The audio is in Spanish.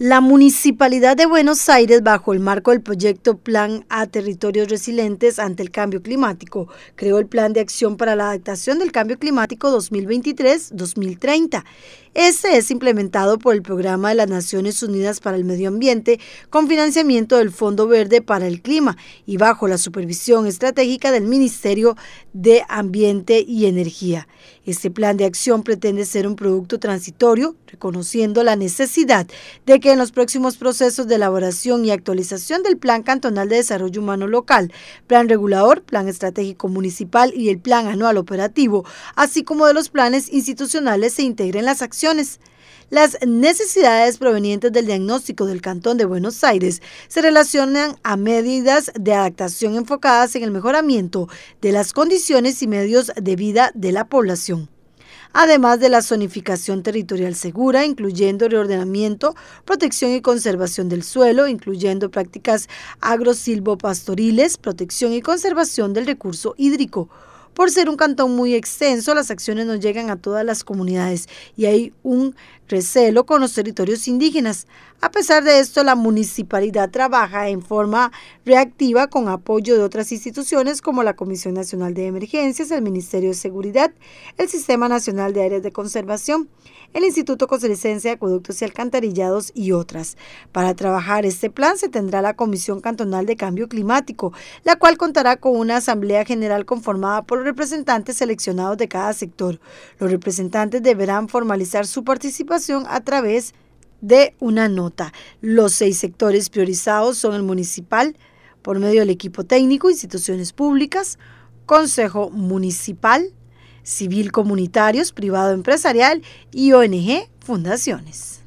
La Municipalidad de Buenos Aires, bajo el marco del proyecto Plan a Territorios Resilientes ante el Cambio Climático, creó el Plan de Acción para la Adaptación del Cambio Climático 2023-2030. Este es implementado por el Programa de las Naciones Unidas para el Medio Ambiente con financiamiento del Fondo Verde para el Clima y bajo la supervisión estratégica del Ministerio de Ambiente y Energía. Este plan de acción pretende ser un producto transitorio, reconociendo la necesidad de que en los próximos procesos de elaboración y actualización del Plan Cantonal de Desarrollo Humano Local, Plan Regulador, Plan Estratégico Municipal y el Plan Anual Operativo, así como de los planes institucionales, se integren las acciones las necesidades provenientes del diagnóstico del Cantón de Buenos Aires se relacionan a medidas de adaptación enfocadas en el mejoramiento de las condiciones y medios de vida de la población además de la zonificación territorial segura, incluyendo reordenamiento, protección y conservación del suelo, incluyendo prácticas agrosilvopastoriles, protección y conservación del recurso hídrico, por ser un cantón muy extenso, las acciones no llegan a todas las comunidades y hay un recelo con los territorios indígenas. A pesar de esto, la municipalidad trabaja en forma reactiva con apoyo de otras instituciones como la Comisión Nacional de Emergencias, el Ministerio de Seguridad, el Sistema Nacional de Áreas de Conservación, el Instituto Costarricense de Acueductos y Alcantarillados y otras. Para trabajar este plan se tendrá la Comisión Cantonal de Cambio Climático, la cual contará con una asamblea general conformada por representantes seleccionados de cada sector. Los representantes deberán formalizar su participación a través de una nota. Los seis sectores priorizados son el municipal, por medio del equipo técnico, instituciones públicas, consejo municipal, civil comunitarios, privado empresarial y ONG, fundaciones.